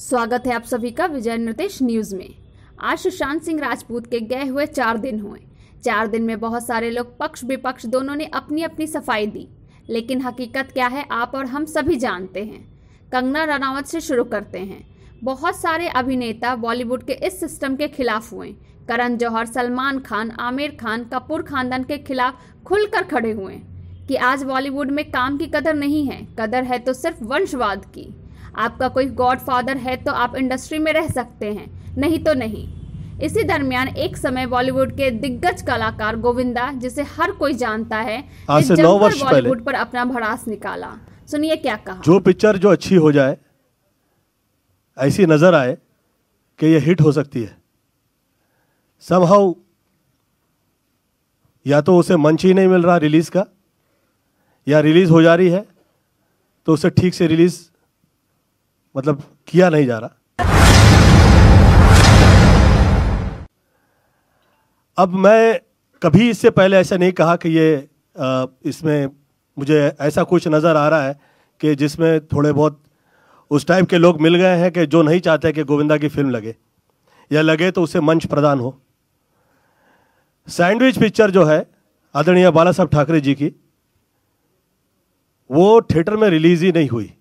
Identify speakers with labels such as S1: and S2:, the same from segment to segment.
S1: स्वागत है आप सभी का विजय निर्देश न्यूज में आज सुशांत सिंह राजपूत के गए हुए चार दिन हुए चार दिन में बहुत सारे लोग पक्ष विपक्ष दोनों ने अपनी अपनी सफाई दी लेकिन हकीकत क्या है आप और हम सभी जानते हैं कंगना रनावत से शुरू करते हैं बहुत सारे अभिनेता बॉलीवुड के इस सिस्टम के खिलाफ हुए करण जौहर सलमान खान आमिर खान कपूर खानदान के खिलाफ खुलकर खड़े हुए कि आज बॉलीवुड में काम की कदर नहीं है कदर है तो सिर्फ वंशवाद की आपका कोई गॉड फादर है तो आप इंडस्ट्री में रह सकते हैं नहीं तो नहीं इसी दरमियान एक समय बॉलीवुड के दिग्गज कलाकार गोविंदा जिसे हर कोई जानता है हाँ बॉलीवुड पर अपना भड़ास निकाला सुनिए क्या कहा जो पिक्चर जो अच्छी हो जाए ऐसी नजर आए कि ये हिट हो सकती है समहाउ या तो उसे मंच ही नहीं मिल रहा रिलीज का या रिलीज हो जा रही है तो उसे ठीक से रिलीज मतलब किया नहीं जा रहा अब मैं कभी इससे पहले ऐसा नहीं कहा कि ये इसमें मुझे ऐसा कुछ नज़र आ रहा है कि जिसमें थोड़े बहुत उस टाइप के लोग मिल गए हैं कि जो नहीं चाहते कि गोविंदा की फिल्म लगे या लगे तो उसे मंच प्रदान हो सैंडविच पिक्चर जो है आदरणीय बाला साहब ठाकरे जी की वो थिएटर में रिलीज ही नहीं हुई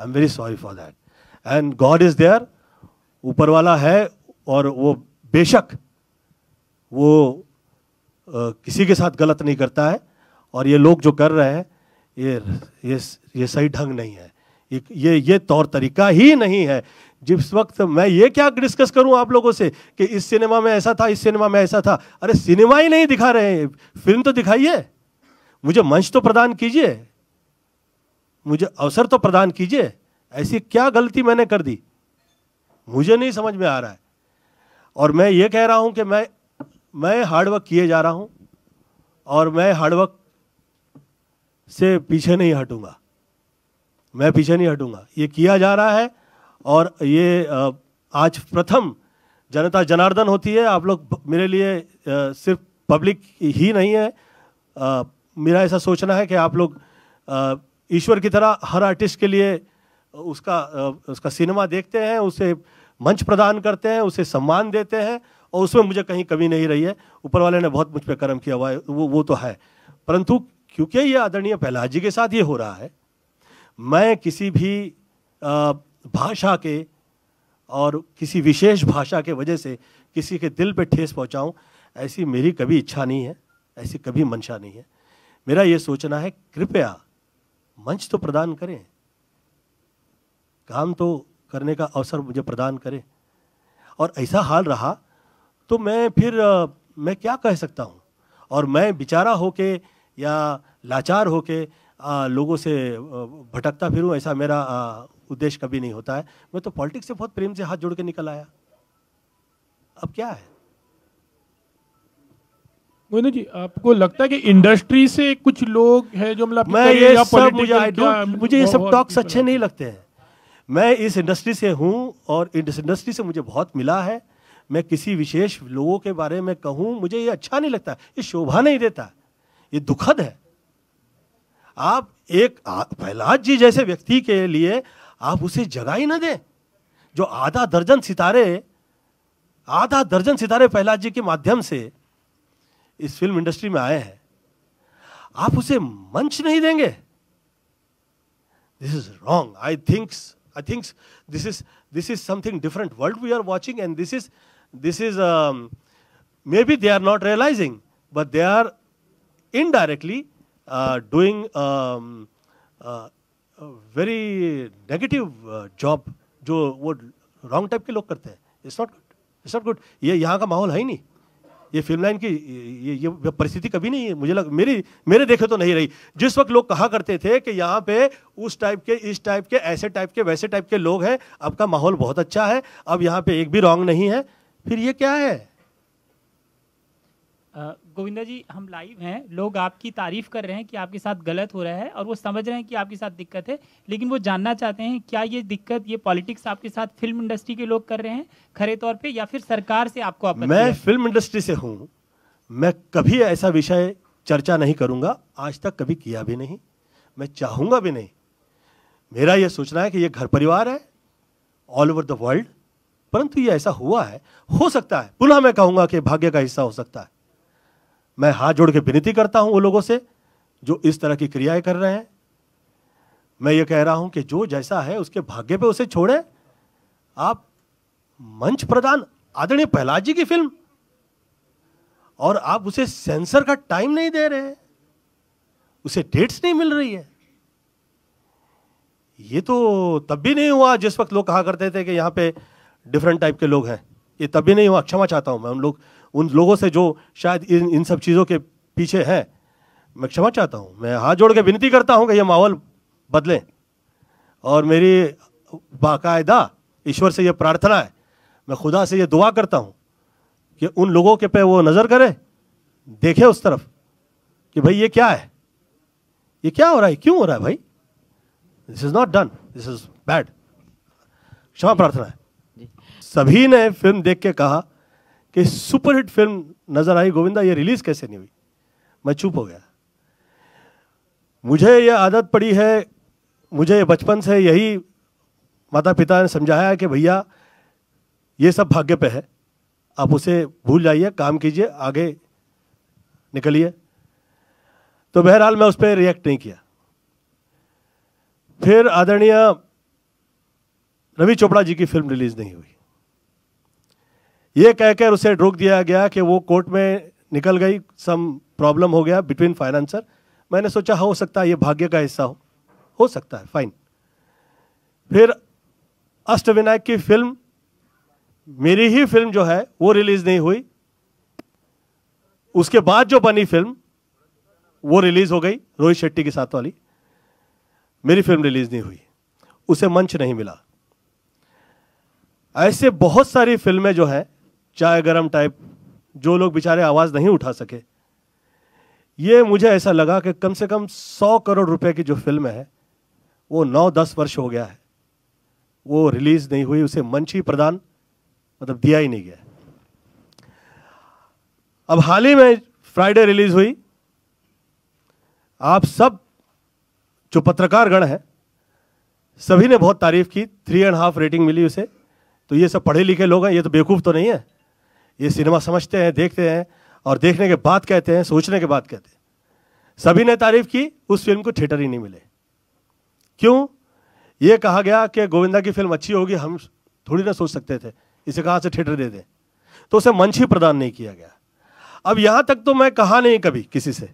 S1: I am very sorry for that and God is there ऊपर वाला है और वो बेशक वो किसी के साथ गलत नहीं करता है और ये लोग जो कर रहे हैं ये ये ये सही ढंग नहीं है ये ये ये तौर तरीका ही नहीं है जिस वक्त मैं ये क्या डिस्कस करूं आप लोगों से कि इस सिनेमा में ऐसा था इस सिनेमा में ऐसा था अरे सिनेमा ही नहीं दिखा रहे हैं फिल्म तो दिखाइए मुझे मंच तो प्रदान कीजिए मुझे अवसर तो प्रदान कीजिए ऐसी क्या गलती मैंने कर दी मुझे नहीं समझ में आ रहा है और मैं ये कह रहा हूँ कि मैं मैं हार्डवर्क किए जा रहा हूँ और मैं हार्डवर्क से पीछे नहीं हटूंगा मैं पीछे नहीं हटूंगा ये किया जा रहा है और ये आज प्रथम जनता जनार्दन होती है आप लोग मेरे लिए सिर्फ पब्लिक ही नहीं है मेरा ऐसा सोचना है कि आप लोग ईश्वर की तरह हर आर्टिस्ट के लिए उसका उसका सिनेमा देखते हैं उसे मंच प्रदान करते हैं उसे सम्मान देते हैं और उसमें मुझे कहीं कमी नहीं रही है ऊपर वाले ने बहुत मुझ पर कर्म किया हुआ है वो वो तो है परंतु क्योंकि ये आदरणीय प्रहलाद जी के साथ ये हो रहा है मैं किसी भी भाषा के और किसी विशेष भाषा के वजह से किसी के दिल पे ठेस पहुंचाऊं ऐसी मेरी कभी इच्छा नहीं है ऐसी कभी मंशा नहीं है मेरा ये सोचना है कृपया मंच तो प्रदान करें काम तो करने का अवसर मुझे प्रदान करें और ऐसा हाल रहा तो मैं फिर मैं क्या कह सकता हूँ और मैं बेचारा होके या लाचार होके लोगों से भटकता फिरूँ ऐसा मेरा उद्देश्य कभी नहीं होता है मैं तो पॉलिटिक्स से बहुत प्रेम से हाथ जोड़ के निकल आया अब क्या है जी आपको लगता है कि इंडस्ट्री से कुछ लोग हैं जो मतलब मैं ये सब मुझे मुझे ये सब टॉक्स अच्छे नहीं लगते हैं मैं इस इंडस्ट्री से हूं और इस इंडस्ट्री से मुझे बहुत मिला है मैं किसी विशेष लोगों के बारे में कहूं मुझे ये अच्छा नहीं लगता ये शोभा नहीं देता ये दुखद है आप एक प्रहलाद जी जैसे व्यक्ति के लिए आप उसे जगह ही ना दें जो आधा दर्जन सितारे आधा दर्जन सितारे प्रहलाद जी के माध्यम से इस फिल्म इंडस्ट्री में आए हैं आप उसे मंच नहीं देंगे this is wrong I thinks I think this is this is something different world we are watching and this is this is maybe they are not realizing but they are indirectly doing very negative job जो वो wrong type के लोग करते हैं it's not good it's not good ये यहाँ का माहौल है ही नहीं ये फिल्म लाइन की ये, ये परिस्थिति कभी नहीं है मुझे लग मेरी मेरे देखे तो नहीं रही जिस वक्त लोग कहा करते थे कि यहाँ पे उस टाइप के इस टाइप के ऐसे टाइप के वैसे टाइप के लोग हैं अब का माहौल बहुत अच्छा है अब यहाँ पे एक भी रॉन्ग नहीं है फिर ये क्या है गोविंदा जी हम लाइव हैं लोग आपकी तारीफ कर रहे हैं कि आपके साथ गलत हो रहा है और वो समझ रहे हैं कि आपके साथ दिक्कत है लेकिन वो जानना चाहते हैं क्या ये दिक्कत ये पॉलिटिक्स आपके साथ फिल्म इंडस्ट्री के लोग कर रहे हैं खरे तौर पे या फिर सरकार से आपको आप मैं फिल्म इंडस्ट्री से हूँ मैं कभी ऐसा विषय चर्चा नहीं करूँगा आज तक कभी किया भी नहीं मैं चाहूँगा भी नहीं मेरा यह सोचना है कि यह घर परिवार है ऑल ओवर द वर्ल्ड परंतु ये ऐसा हुआ है हो सकता है पुनः मैं कहूँगा कि भाग्य का हिस्सा हो सकता है मैं हाथ जोड़ के विनती करता हूं वो लोगों से जो इस तरह की क्रियाएं कर रहे हैं मैं ये कह रहा हूं कि जो जैसा है उसके भाग्य पे उसे छोड़े आप मंच प्रदान आदरणीय प्रहलाद जी की फिल्म और आप उसे सेंसर का टाइम नहीं दे रहे उसे डेट्स नहीं मिल रही है ये तो तब भी नहीं हुआ जिस वक्त लोग कहा करते थे कि यहां पे डिफरेंट टाइप के लोग हैं ये तब भी नहीं हुआ क्षमा चाहता हूं मैं उन लोग उन लोगों से जो शायद इन इन सब चीज़ों के पीछे हैं मैं क्षमा चाहता हूँ मैं हाथ जोड़ के विनती करता हूँ कि यह माहौल बदलें और मेरी बाकायदा ईश्वर से यह प्रार्थना है मैं खुदा से यह दुआ करता हूँ कि उन लोगों के पे वो नज़र करे देखे उस तरफ कि भाई ये क्या है ये क्या हो रहा है क्यों हो रहा है भाई this is not done this is bad क्षमा प्रार्थना है सभी ने फिल्म देख के कहा कि सुपरहिट फिल्म नजर आई गोविंदा ये रिलीज कैसे नहीं हुई मैं चुप हो गया मुझे ये आदत पड़ी है मुझे बचपन से यही माता पिता ने समझाया कि भैया ये सब भाग्य पे है आप उसे भूल जाइए काम कीजिए आगे निकलिए तो बहरहाल मैं उस पर रिएक्ट नहीं किया फिर आदरणीय रवि चोपड़ा जी की फिल्म रिलीज नहीं हुई ये कहकर उसे रोक दिया गया कि वो कोर्ट में निकल गई सम प्रॉब्लम हो गया बिटवीन फाइनेंसर मैंने सोचा हाँ, हो सकता है ये भाग्य का हिस्सा हो हो सकता है फाइन फिर अष्टविनायक की फिल्म मेरी ही फिल्म जो है वो रिलीज नहीं हुई उसके बाद जो बनी फिल्म वो रिलीज हो गई रोहित शेट्टी के साथ वाली मेरी फिल्म रिलीज नहीं हुई उसे मंच नहीं मिला ऐसे बहुत सारी फिल्में जो हैं चाय गरम टाइप जो लोग बेचारे आवाज़ नहीं उठा सके ये मुझे ऐसा लगा कि कम से कम सौ करोड़ रुपए की जो फिल्म है वो नौ दस वर्ष हो गया है वो रिलीज़ नहीं हुई उसे मंच ही प्रदान मतलब दिया ही नहीं गया अब हाल ही में फ्राइडे रिलीज़ हुई आप सब जो पत्रकार गण हैं सभी ने बहुत तारीफ़ की थ्री एंड हाफ रेटिंग मिली उसे तो ये सब पढ़े लिखे लोग हैं ये तो बेवकूफ़ तो नहीं है ये सिनेमा समझते हैं देखते हैं और देखने के बाद कहते हैं सोचने के बाद कहते हैं सभी ने तारीफ की उस फिल्म को थिएटर ही नहीं मिले क्यों ये कहा गया कि गोविंदा की फिल्म अच्छी होगी हम थोड़ी ना सोच सकते थे इसे कहाँ से थिएटर दे दें तो उसे मंच ही प्रदान नहीं किया गया अब यहाँ तक तो मैं कहा नहीं कभी किसी से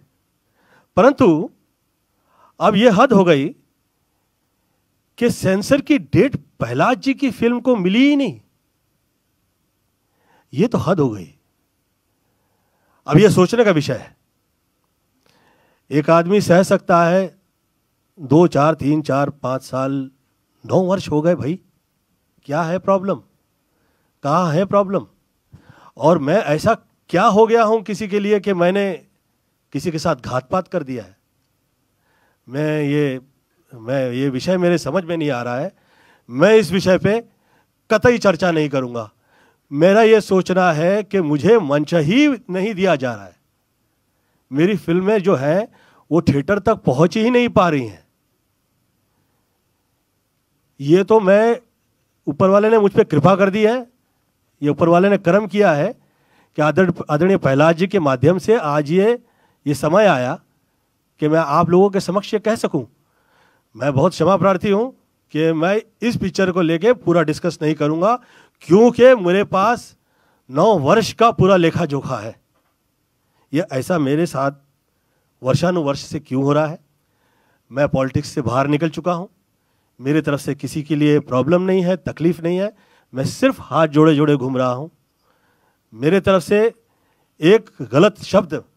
S1: परंतु अब यह हद हो गई कि सेंसर की डेट पहलाद जी की फिल्म को मिली ही नहीं ये तो हद हो गई अब यह सोचने का विषय है एक आदमी सह सकता है दो चार तीन चार पाँच साल नौ वर्ष हो गए भाई क्या है प्रॉब्लम कहाँ है प्रॉब्लम और मैं ऐसा क्या हो गया हूँ किसी के लिए कि मैंने किसी के साथ घातपात कर दिया है मैं ये मैं ये विषय मेरे समझ में नहीं आ रहा है मैं इस विषय पे कतई चर्चा नहीं करूँगा मेरा ये सोचना है कि मुझे मंच ही नहीं दिया जा रहा है मेरी फिल्में जो हैं वो थिएटर तक पहुंच ही नहीं पा रही हैं ये तो मैं ऊपर वाले ने मुझ पर कृपा कर दी है ये ऊपर वाले ने कर्म किया है कि आदर आदरणीय प्रहलाद जी के माध्यम से आज ये ये समय आया कि मैं आप लोगों के समक्ष ये कह सकूं मैं बहुत क्षमा प्रार्थी हूं कि मैं इस पिक्चर को लेके पूरा डिस्कस नहीं करूंगा क्योंकि मेरे पास नौ वर्ष का पूरा लेखा जोखा है यह ऐसा मेरे साथ वर्षानुवर्ष से क्यों हो रहा है मैं पॉलिटिक्स से बाहर निकल चुका हूँ मेरे तरफ से किसी के लिए प्रॉब्लम नहीं है तकलीफ़ नहीं है मैं सिर्फ हाथ जोड़े जोड़े घूम रहा हूँ मेरे तरफ से एक गलत शब्द